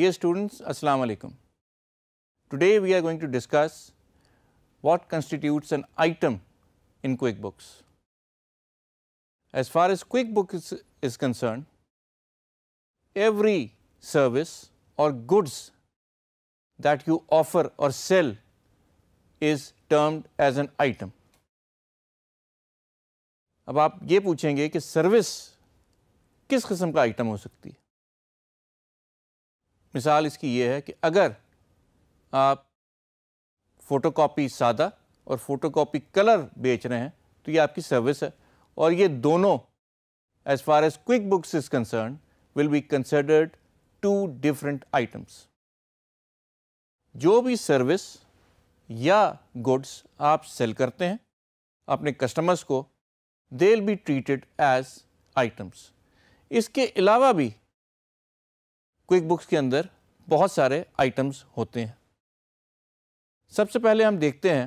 Dear students, Assalamu alaikum. Today we are going to discuss what constitutes an item in QuickBooks. As far as QuickBooks is, is concerned, every service or goods that you offer or sell is termed as an item. Now, you ये ask कि service, किस किस्म का item मिसाल इसकी ये है कि अगर आप फ़ोटोकॉपी सादा और फ़ोटोकॉपी कलर बेच रहे हैं तो ये आपकी सर्विस है और ये दोनों as far as QuickBooks is concern will be considered two different items जो भी सर्विस या गुड्स आप सेल करते हैं अपने कस्टमर्स को दे will be treated as items इसके अलावा भी क्विक बुक्स के अंदर बहुत सारे आइटम्स होते हैं सबसे पहले हम देखते हैं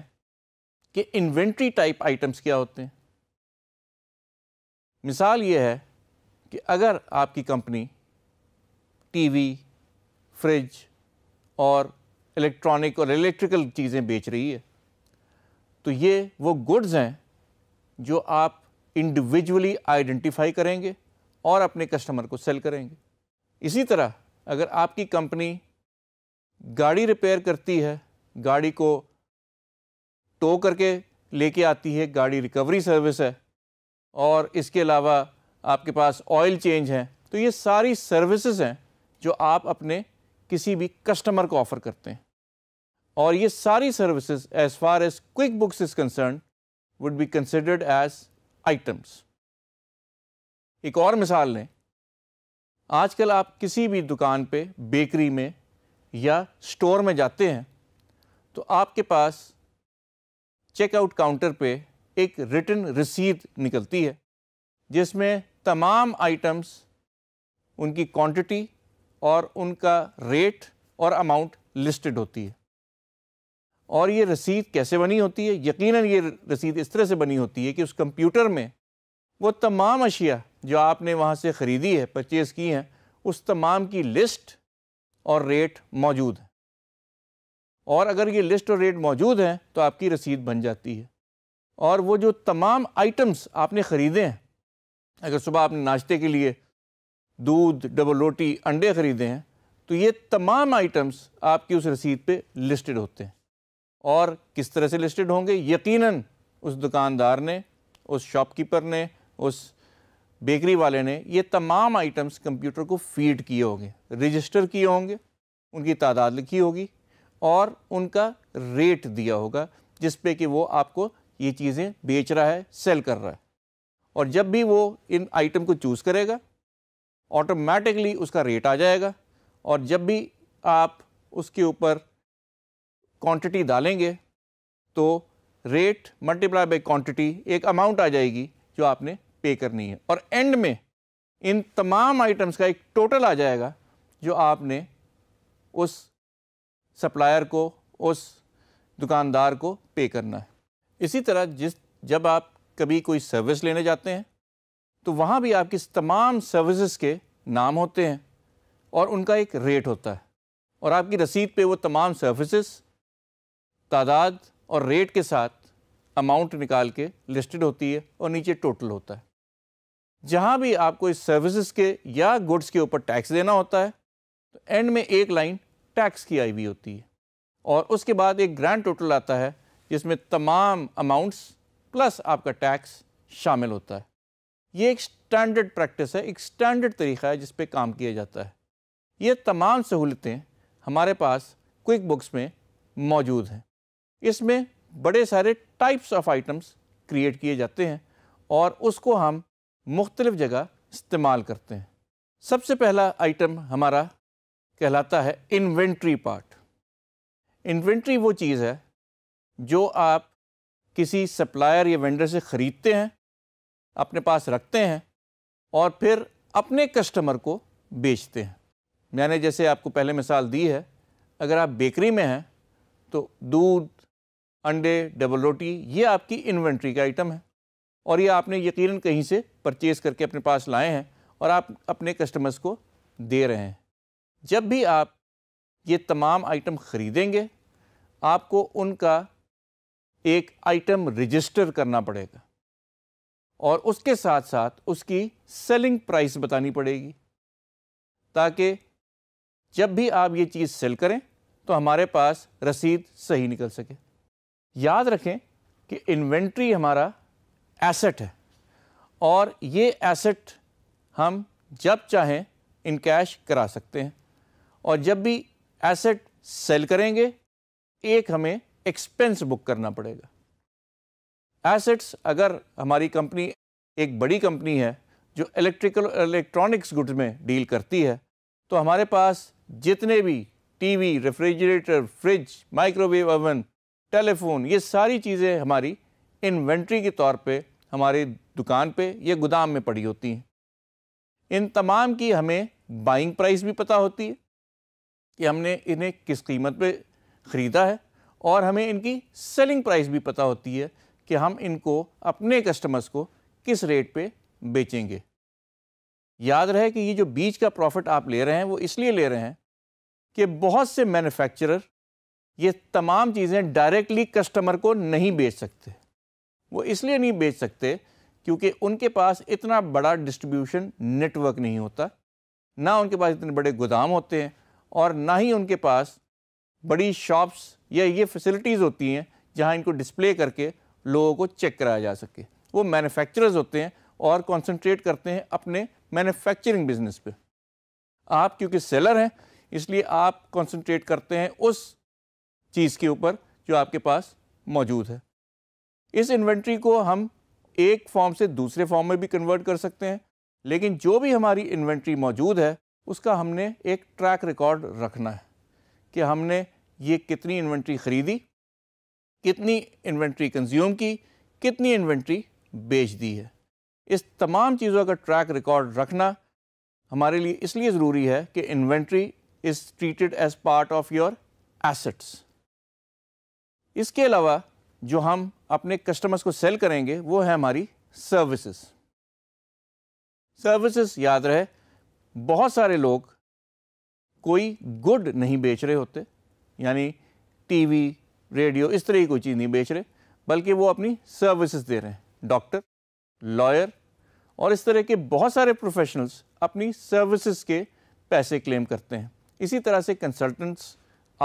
कि इन्वेंट्री टाइप आइटम्स क्या होते हैं मिसाल ये है कि अगर आपकी कंपनी टीवी, फ्रिज और इलेक्ट्रॉनिक और इलेक्ट्रिकल चीज़ें बेच रही है तो ये वो गुड्स हैं जो आप इंडिविजुअली आइडेंटिफाई करेंगे और अपने कस्टमर को सेल करेंगे इसी तरह अगर आपकी कंपनी गाड़ी रिपेयर करती है गाड़ी को टो करके लेके आती है गाड़ी रिकवरी सर्विस है और इसके अलावा आपके पास ऑयल चेंज है तो ये सारी सर्विसेज हैं जो आप अपने किसी भी कस्टमर को ऑफ़र करते हैं और ये सारी services as far as QuickBooks is concern would be considered as items एक और मिसाल लें आजकल आप किसी भी दुकान पे बेकरी में या स्टोर में जाते हैं तो आपके पास चेकआउट काउंटर पे एक रिटर्न रसीद निकलती है जिसमें तमाम आइटम्स उनकी क्वांटिटी और उनका रेट और अमाउंट लिस्टेड होती है और ये रसीद कैसे बनी होती है यकीनन ये रसीद इस तरह से बनी होती है कि उस कंप्यूटर में वो तमाम अशिया जो आपने वहाँ से ख़रीदी है परचेज़ की हैं उस तमाम की लिस्ट और रेट मौजूद है और अगर ये लिस्ट और रेट मौजूद हैं तो आपकी रसीद बन जाती है और वो जो तमाम आइटम्स आपने ख़रीदे हैं अगर सुबह आपने नाश्ते के लिए दूध डबल रोटी अंडे ख़रीदे हैं तो ये तमाम आइटम्स आपकी उस रसीद पे लिस्टेड होते हैं और किस तरह से लिस्टेड होंगे यकीनन उस दुकानदार ने उस शॉपकीपर ने उस बेकरी वाले ने ये तमाम आइटम्स कंप्यूटर को फीड किए होंगे रजिस्टर किए होंगे उनकी तादाद लिखी होगी और उनका रेट दिया होगा जिस पे कि वो आपको ये चीज़ें बेच रहा है सेल कर रहा है और जब भी वो इन आइटम को चूज़ करेगा ऑटोमेटिकली उसका रेट आ जाएगा और जब भी आप उसके ऊपर क्वांटिटी डालेंगे तो रेट मल्टीप्लाई बाय क्वांटिटी एक अमाउंट आ जाएगी जो आपने पे करनी है और एंड में इन तमाम आइटम्स का एक टोटल आ जाएगा जो आपने उस सप्लायर को उस दुकानदार को पे करना है इसी तरह जिस जब आप कभी कोई सर्विस लेने जाते हैं तो वहाँ भी आपकी तमाम सर्विसेज के नाम होते हैं और उनका एक रेट होता है और आपकी रसीद पे वो तमाम सर्विसेज तादाद और रेट के साथ अमाउंट निकाल के लिस्टेड होती है और नीचे टोटल होता है जहाँ भी आपको इस सर्विसेज के या गुड्स के ऊपर टैक्स देना होता है तो एंड में एक लाइन टैक्स की आई हुई होती है और उसके बाद एक ग्रैंड टोटल आता है जिसमें तमाम अमाउंट्स प्लस आपका टैक्स शामिल होता है ये एक स्टैंडर्ड प्रैक्टिस है एक स्टैंडर्ड तरीक़ा है जिस पर काम किया जाता है ये तमाम सहूलतें हमारे पास क्विक बुक्स में मौजूद हैं इसमें बड़े सारे टाइप्स ऑफ आइटम्स क्रिएट किए जाते हैं और उसको हम मुख्तलिफ़ जगह इस्तेमाल करते हैं सबसे पहला आइटम हमारा कहलाता है इन्वेंट्री पार्ट इन्वेंट्री वो चीज़ है जो आप किसी सप्लायर या वेंडर से ख़रीदते हैं अपने पास रखते हैं और फिर अपने कस्टमर को बेचते हैं मैंने जैसे आपको पहले मिसाल दी है अगर आप बेकरी में हैं तो दूध अंडे डबल रोटी ये आपकी इन्वेंट्री का आइटम है और ये आपने यकीनन कहीं से परचेज़ करके अपने पास लाए हैं और आप अपने कस्टमर्स को दे रहे हैं जब भी आप ये तमाम आइटम ख़रीदेंगे आपको उनका एक आइटम रजिस्टर करना पड़ेगा और उसके साथ साथ उसकी सेलिंग प्राइस बतानी पड़ेगी ताकि जब भी आप ये चीज़ सेल करें तो हमारे पास रसीद सही निकल सके याद रखें कि इन्वेंट्री हमारा एसेट है और ये एसेट हम जब चाहें इन कैश करा सकते हैं और जब भी एसेट सेल करेंगे एक हमें एक्सपेंस बुक करना पड़ेगा एसेट्स अगर हमारी कंपनी एक बड़ी कंपनी है जो इलेक्ट्रिकल इलेक्ट्रॉनिक्स गुड्स में डील करती है तो हमारे पास जितने भी TV refrigerator fridge microwave oven telephone ये सारी चीज़ें हमारी इन्वेंट्री के तौर पे हमारी दुकान पे या गोदाम में पड़ी होती हैं इन तमाम की हमें बाइंग प्राइस भी पता होती है कि हमने इन्हें किस कीमत पे ख़रीदा है और हमें इनकी सेलिंग प्राइस भी पता होती है कि हम इनको अपने कस्टमर्स को किस रेट पे बेचेंगे याद रहे कि ये जो बीज का प्रॉफिट आप ले रहे हैं वो इसलिए ले रहे हैं कि बहुत से मैन्युफैक्चरर ये तमाम चीज़ें डायरेक्टली कस्टमर को नहीं बेच सकते वो इसलिए नहीं बेच सकते क्योंकि उनके पास इतना बड़ा डिस्ट्रीब्यूशन नेटवर्क नहीं होता ना उनके पास इतने बड़े गोदाम होते हैं और ना ही उनके पास बड़ी शॉप्स या ये फैसिलिटीज़ होती हैं जहाँ इनको डिस्प्ले करके लोगों को चेक कराया जा सके वो मैन्युफैक्चरर्स होते हैं और कंसंट्रेट करते हैं अपने मैन्युफैक्चरिंग बिजनेस पे आप क्योंकि सेलर हैं इसलिए आप कंसंट्रेट करते हैं उस चीज़ के ऊपर जो आपके पास मौजूद है इस इन्वेंट्री को हम एक फॉर्म से दूसरे फॉर्म में भी कन्वर्ट कर सकते हैं लेकिन जो भी हमारी इन्वेंट्री मौजूद है उसका हमने एक ट्रैक रिकॉर्ड रखना है कि हमने ये कितनी इन्वेंट्री ख़रीदी कितनी इन्वेंट्री कंज्यूम की कितनी इन्वेंट्री बेच दी है इस तमाम चीज़ों का ट्रैक रिकॉर्ड रखना हमारे लिए इसलिए ज़रूरी है कि inventory is treated as part of your assets इसके अलावा जो हम अपने कस्टमर्स को सेल करेंगे वो है हमारी सर्विसेज सर्विसेज याद रहे बहुत सारे लोग कोई गुड नहीं बेच रहे होते यानी टीवी रेडियो इस तरह की कोई चीज़ नहीं बेच रहे बल्कि वो अपनी सर्विसेज दे रहे हैं डॉक्टर लॉयर और इस तरह के बहुत सारे प्रोफेशनल्स अपनी सर्विसेज के पैसे क्लेम करते हैं इसी तरह से कंसल्टेंट्स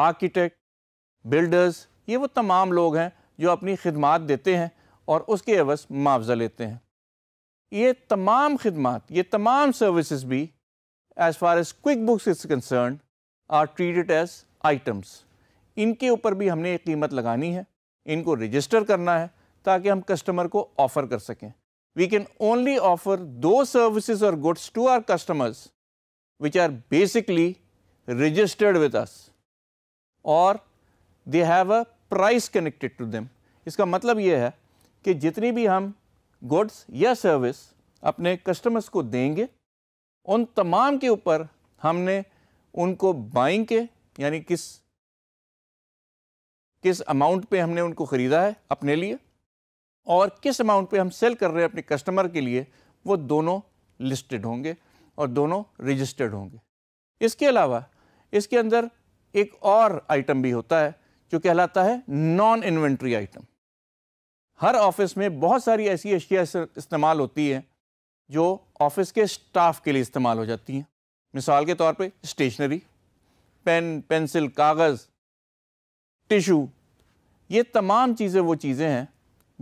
आर्किटेक्ट बिल्डर्स ये वो तमाम लोग हैं जो अपनी खदमात देते हैं और उसके अवस मुआवजा लेते हैं ये तमाम खिदमत ये तमाम सर्विसेज भी as far as QuickBooks is concern are treated as items इनके ऊपर भी हमने एक कीमत लगानी है इनको रजिस्टर करना है ताकि हम कस्टमर को ऑफ़र कर सकें वी कैन ओनली ऑफर दो सर्विसेज और goods to our customers which are basically registered with us और they have a price connected to them इसका मतलब ये है कि जितनी भी हम गुड्स या सर्विस अपने कस्टमर्स को देंगे उन तमाम के ऊपर हमने उनको बाइंग के यानी किस किस अमाउंट पे हमने उनको ख़रीदा है अपने लिए और किस अमाउंट पे हम सेल कर रहे हैं अपने कस्टमर के लिए वो दोनों लिस्टेड होंगे और दोनों रजिस्टर्ड होंगे इसके अलावा इसके अंदर एक और आइटम भी होता है जो कहलाता है नॉन इन्वेंट्री आइटम हर ऑफिस में बहुत सारी ऐसी अशिया इस्तेमाल होती हैं जो ऑफिस के स्टाफ के लिए इस्तेमाल हो जाती हैं मिसाल के तौर पे स्टेशनरी पेन पेंसिल कागज़ टिशू ये तमाम चीज़ें वो चीज़ें हैं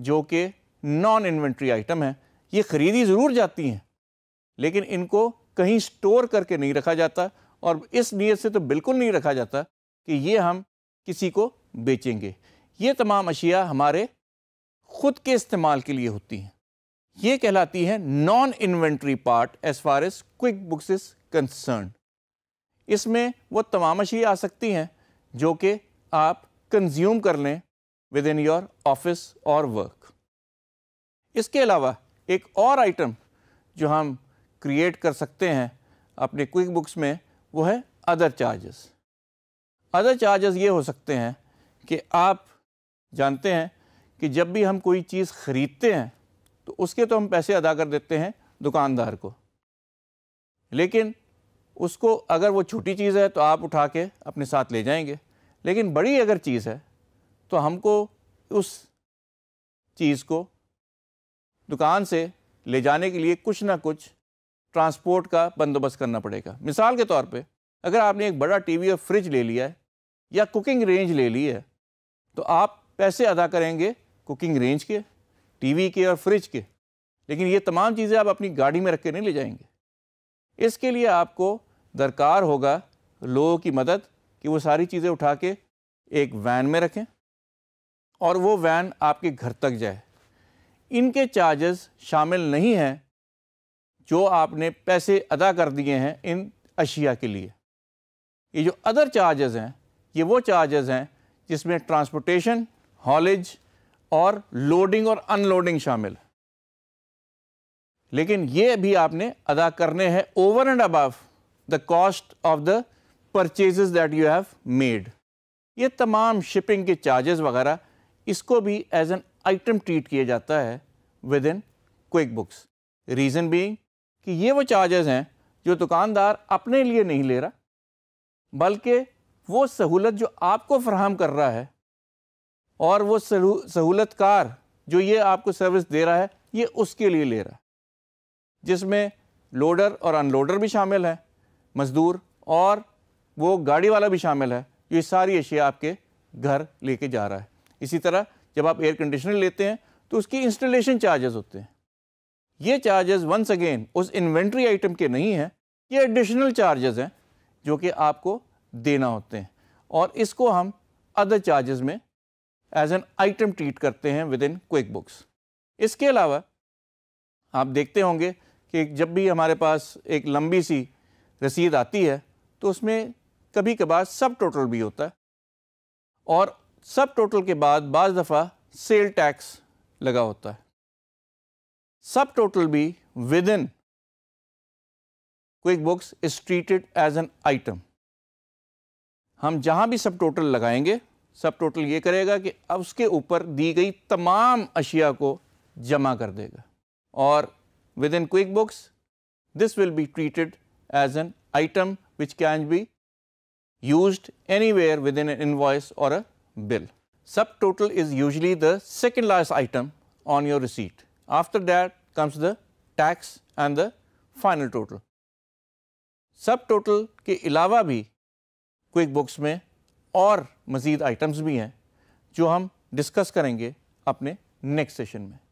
जो कि नॉन इन्वेंट्री आइटम हैं ये ख़रीदी ज़रूर जाती हैं लेकिन इनको कहीं स्टोर करके नहीं रखा जाता और इस नीयत से तो बिल्कुल नहीं रखा जाता कि ये हम किसी को बेचेंगे ये तमाम अशिया हमारे ख़ुद के इस्तेमाल के लिए होती हैं ये कहलाती हैं non inventory part as far as QuickBooks is concern इसमें वो तमाम अशिया आ सकती हैं जो कि आप कंज्यूम कर लें विद इन योर ऑफिस और वर्क इसके अलावा एक और आइटम जो हम क्रिएट कर सकते हैं अपने क्विक बुक्स में वो है अदर चार्जेस अदर चार्जेस ये हो सकते हैं कि आप जानते हैं कि जब भी हम कोई चीज़ ख़रीदते हैं तो उसके तो हम पैसे अदा कर देते हैं दुकानदार को लेकिन उसको अगर वो छोटी चीज़ है तो आप उठा के अपने साथ ले जाएंगे लेकिन बड़ी अगर चीज़ है तो हमको उस चीज़ को दुकान से ले जाने के लिए कुछ ना कुछ ट्रांसपोर्ट का बंदोबस्त करना पड़ेगा मिसाल के तौर पे अगर आपने एक बड़ा टीवी और फ्रिज ले लिया है या कुकिंग रेंज ले ली है तो आप पैसे अदा करेंगे कुकिंग रेंज के टीवी के और फ्रिज के लेकिन ये तमाम चीज़ें आप अपनी गाड़ी में रख के नहीं ले जाएंगे इसके लिए आपको दरकार होगा लोगों की मदद कि वो सारी चीज़ें उठा के एक वैन में रखें और वो वैन आपके घर तक जाए इनके चार्जेस शामिल नहीं हैं जो आपने पैसे अदा कर दिए हैं इन अशिया के लिए ये जो अदर चार्जेस हैं ये वो चार्जेस हैं जिसमें ट्रांसपोर्टेशन हॉलेज और लोडिंग और अनलोडिंग शामिल है लेकिन ये भी आपने अदा करने हैं over and above the cost of the purchases that you have made ये तमाम शिपिंग के चार्जेस वगैरह इसको भी एज एन आइटम ट्रीट किया जाता है within QuickBooks reason being कि ये वो चार्जेस हैं जो दुकानदार अपने लिए नहीं ले रहा बल्कि वो सहूलत जो आपको फ्राहम कर रहा है और वो सहूलतकार जो ये आपको सर्विस दे रहा है ये उसके लिए ले रहा है जिसमें लोडर और अनलोडर भी शामिल है मज़दूर और वो गाड़ी वाला भी शामिल है जो ये सारी अशिया आपके घर लेके जा रहा है इसी तरह जब आप एयर कंडीशनर लेते हैं तो उसकी इंस्टॉलेशन चार्जेस होते हैं ये चार्जेस वंस अगेन उस इन्वेंट्री आइटम के नहीं हैं ये एडिशनल चार्जेस हैं जो कि आपको देना होते हैं और इसको हम अदर चार्जेस में एज एन आइटम ट्रीट करते हैं विद इन क्विक बुक्स इसके अलावा आप देखते होंगे कि जब भी हमारे पास एक लंबी सी रसीद आती है तो उसमें कभी कभार सब टोटल भी होता है और सब टोटल के बाद बज दफ़ा सेल टैक्स लगा होता है सब टोटल भी within QuickBooks is treated as an item हम जहां भी सब टोटल लगाएंगे सब टोटल ये करेगा कि अब उसके ऊपर दी गई तमाम अशिया को जमा कर देगा और within QuickBooks this will be treated as an item which can be use anywhere within invoice और a bill subtotal is usually the second last item on your receipt after that comes the tax and the final total subtotal के अलावा भी quick books में और मज़ीद items भी हैं जो हम डिस्कस करेंगे अपने नेक्स्ट सेशन में